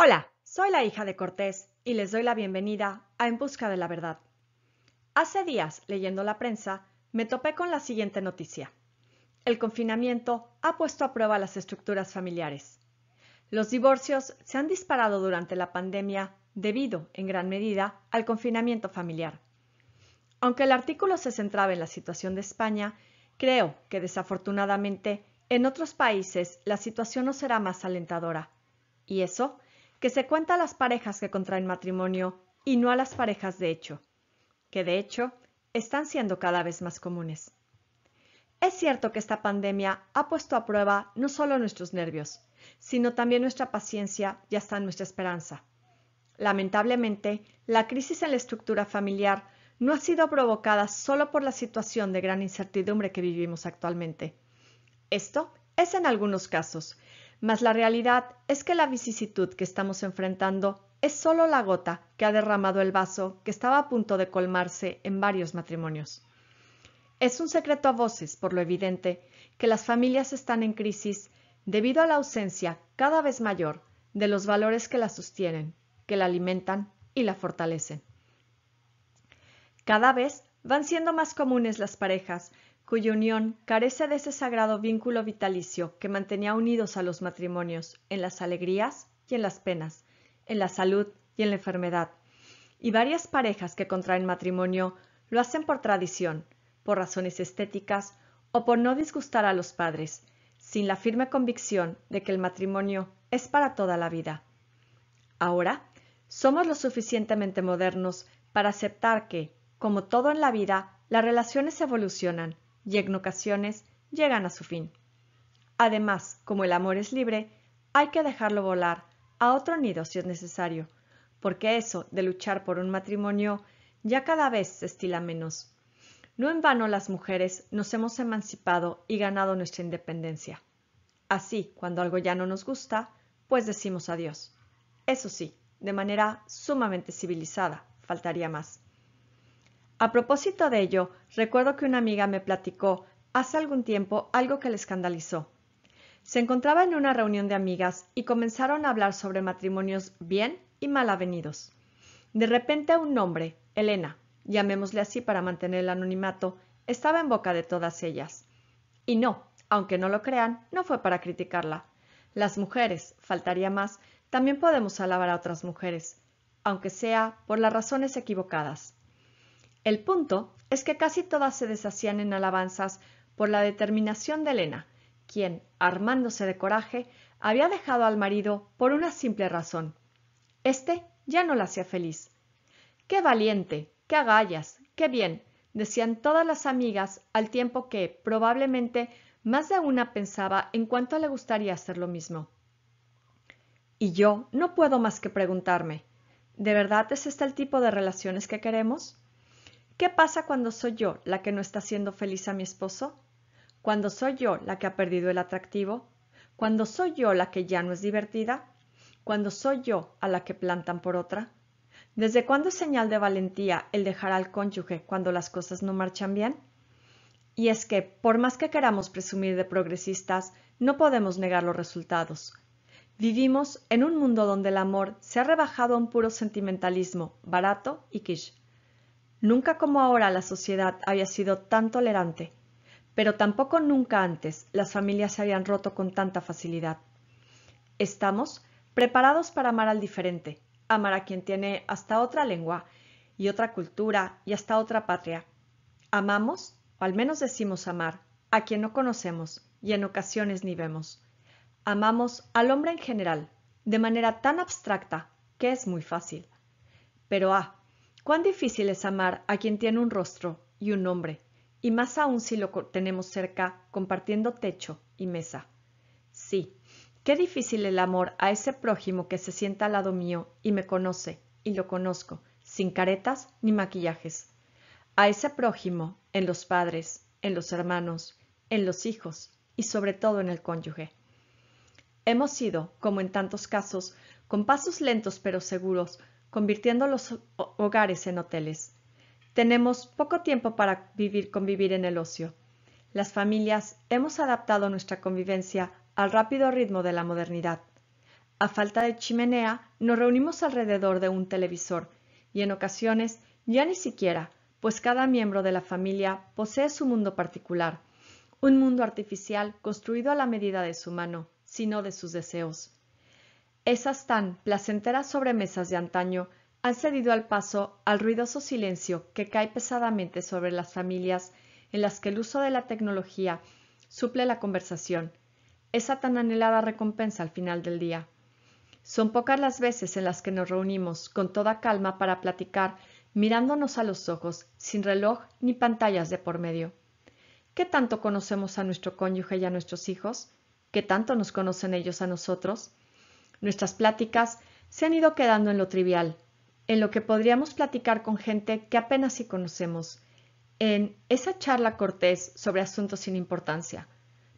Hola, soy la hija de Cortés y les doy la bienvenida a En Busca de la Verdad. Hace días, leyendo la prensa, me topé con la siguiente noticia. El confinamiento ha puesto a prueba las estructuras familiares. Los divorcios se han disparado durante la pandemia debido, en gran medida, al confinamiento familiar. Aunque el artículo se centraba en la situación de España, creo que desafortunadamente en otros países la situación no será más alentadora. Y eso que se cuenta a las parejas que contraen matrimonio y no a las parejas de hecho, que de hecho están siendo cada vez más comunes. Es cierto que esta pandemia ha puesto a prueba no solo nuestros nervios, sino también nuestra paciencia y hasta nuestra esperanza. Lamentablemente, la crisis en la estructura familiar no ha sido provocada solo por la situación de gran incertidumbre que vivimos actualmente. Esto es en algunos casos, mas la realidad es que la vicisitud que estamos enfrentando es solo la gota que ha derramado el vaso que estaba a punto de colmarse en varios matrimonios. Es un secreto a voces, por lo evidente, que las familias están en crisis debido a la ausencia cada vez mayor de los valores que la sostienen, que la alimentan y la fortalecen. Cada vez van siendo más comunes las parejas cuya unión carece de ese sagrado vínculo vitalicio que mantenía unidos a los matrimonios en las alegrías y en las penas, en la salud y en la enfermedad. Y varias parejas que contraen matrimonio lo hacen por tradición, por razones estéticas o por no disgustar a los padres, sin la firme convicción de que el matrimonio es para toda la vida. Ahora, somos lo suficientemente modernos para aceptar que, como todo en la vida, las relaciones evolucionan y en ocasiones llegan a su fin. Además, como el amor es libre, hay que dejarlo volar a otro nido si es necesario, porque eso de luchar por un matrimonio ya cada vez se estila menos. No en vano las mujeres nos hemos emancipado y ganado nuestra independencia. Así, cuando algo ya no nos gusta, pues decimos adiós. Eso sí, de manera sumamente civilizada, faltaría más. A propósito de ello, recuerdo que una amiga me platicó hace algún tiempo algo que le escandalizó. Se encontraba en una reunión de amigas y comenzaron a hablar sobre matrimonios bien y mal avenidos. De repente un nombre, Elena, llamémosle así para mantener el anonimato, estaba en boca de todas ellas. Y no, aunque no lo crean, no fue para criticarla. Las mujeres, faltaría más, también podemos alabar a otras mujeres, aunque sea por las razones equivocadas. El punto es que casi todas se deshacían en alabanzas por la determinación de Elena, quien, armándose de coraje, había dejado al marido por una simple razón. Este ya no la hacía feliz. ¡Qué valiente! ¡Qué agallas! ¡Qué bien! decían todas las amigas al tiempo que, probablemente, más de una pensaba en cuánto le gustaría hacer lo mismo. Y yo no puedo más que preguntarme, ¿de verdad es este el tipo de relaciones que queremos? ¿Qué pasa cuando soy yo la que no está haciendo feliz a mi esposo? ¿Cuando soy yo la que ha perdido el atractivo? ¿Cuando soy yo la que ya no es divertida? ¿Cuando soy yo a la que plantan por otra? ¿Desde cuándo es señal de valentía el dejar al cónyuge cuando las cosas no marchan bien? Y es que, por más que queramos presumir de progresistas, no podemos negar los resultados. Vivimos en un mundo donde el amor se ha rebajado a un puro sentimentalismo, barato y quiche Nunca como ahora la sociedad había sido tan tolerante, pero tampoco nunca antes las familias se habían roto con tanta facilidad. Estamos preparados para amar al diferente, amar a quien tiene hasta otra lengua y otra cultura y hasta otra patria. Amamos, o al menos decimos amar, a quien no conocemos y en ocasiones ni vemos. Amamos al hombre en general, de manera tan abstracta que es muy fácil. Pero ah, Cuán difícil es amar a quien tiene un rostro y un nombre, y más aún si lo tenemos cerca compartiendo techo y mesa. Sí, qué difícil el amor a ese prójimo que se sienta al lado mío y me conoce, y lo conozco, sin caretas ni maquillajes. A ese prójimo, en los padres, en los hermanos, en los hijos y sobre todo en el cónyuge. Hemos ido, como en tantos casos, con pasos lentos pero seguros, convirtiendo los hogares en hoteles. Tenemos poco tiempo para vivir convivir en el ocio. Las familias hemos adaptado nuestra convivencia al rápido ritmo de la modernidad. A falta de chimenea, nos reunimos alrededor de un televisor y en ocasiones ya ni siquiera, pues cada miembro de la familia posee su mundo particular, un mundo artificial construido a la medida de su mano, sino de sus deseos. Esas tan placenteras sobremesas de antaño han cedido al paso al ruidoso silencio que cae pesadamente sobre las familias en las que el uso de la tecnología suple la conversación, esa tan anhelada recompensa al final del día. Son pocas las veces en las que nos reunimos con toda calma para platicar mirándonos a los ojos, sin reloj ni pantallas de por medio. ¿Qué tanto conocemos a nuestro cónyuge y a nuestros hijos? ¿Qué tanto nos conocen ellos a nosotros? Nuestras pláticas se han ido quedando en lo trivial, en lo que podríamos platicar con gente que apenas si conocemos, en esa charla cortés sobre asuntos sin importancia.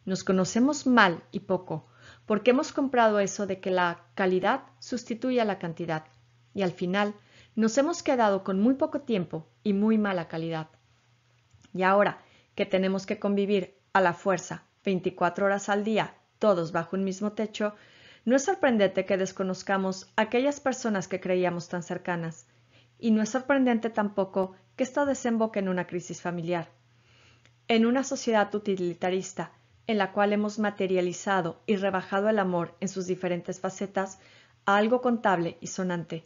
Nos conocemos mal y poco, porque hemos comprado eso de que la calidad sustituye a la cantidad, y al final nos hemos quedado con muy poco tiempo y muy mala calidad. Y ahora que tenemos que convivir a la fuerza 24 horas al día, todos bajo un mismo techo, no es sorprendente que desconozcamos aquellas personas que creíamos tan cercanas, y no es sorprendente tampoco que esto desemboque en una crisis familiar. En una sociedad utilitarista, en la cual hemos materializado y rebajado el amor en sus diferentes facetas a algo contable y sonante.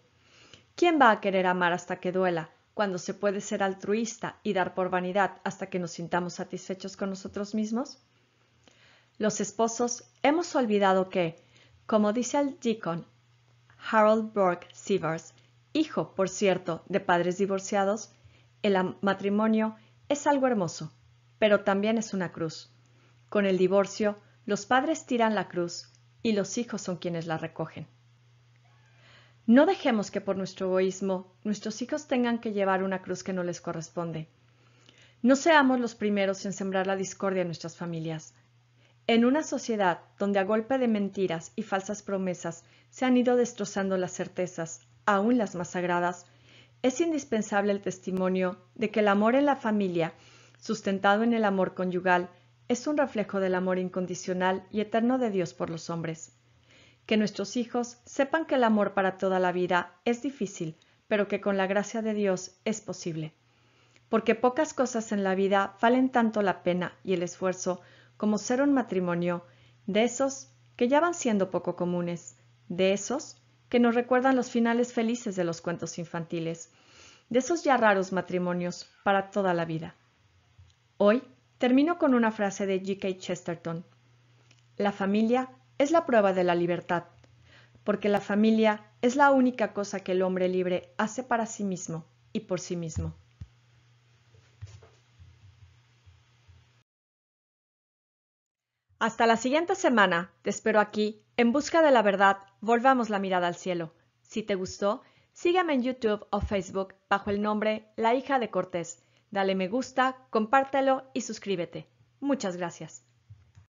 ¿Quién va a querer amar hasta que duela, cuando se puede ser altruista y dar por vanidad hasta que nos sintamos satisfechos con nosotros mismos? Los esposos hemos olvidado que, como dice el deacon Harold Burke Severs, hijo, por cierto, de padres divorciados, el matrimonio es algo hermoso, pero también es una cruz. Con el divorcio, los padres tiran la cruz y los hijos son quienes la recogen. No dejemos que por nuestro egoísmo nuestros hijos tengan que llevar una cruz que no les corresponde. No seamos los primeros en sembrar la discordia en nuestras familias. En una sociedad donde a golpe de mentiras y falsas promesas se han ido destrozando las certezas, aún las más sagradas, es indispensable el testimonio de que el amor en la familia, sustentado en el amor conyugal, es un reflejo del amor incondicional y eterno de Dios por los hombres. Que nuestros hijos sepan que el amor para toda la vida es difícil, pero que con la gracia de Dios es posible. Porque pocas cosas en la vida valen tanto la pena y el esfuerzo como ser un matrimonio, de esos que ya van siendo poco comunes, de esos que nos recuerdan los finales felices de los cuentos infantiles, de esos ya raros matrimonios para toda la vida. Hoy termino con una frase de G.K. Chesterton. La familia es la prueba de la libertad, porque la familia es la única cosa que el hombre libre hace para sí mismo y por sí mismo. Hasta la siguiente semana, te espero aquí, en busca de la verdad, volvamos la mirada al cielo. Si te gustó, sígueme en YouTube o Facebook bajo el nombre La hija de Cortés. Dale me gusta, compártelo y suscríbete. Muchas gracias.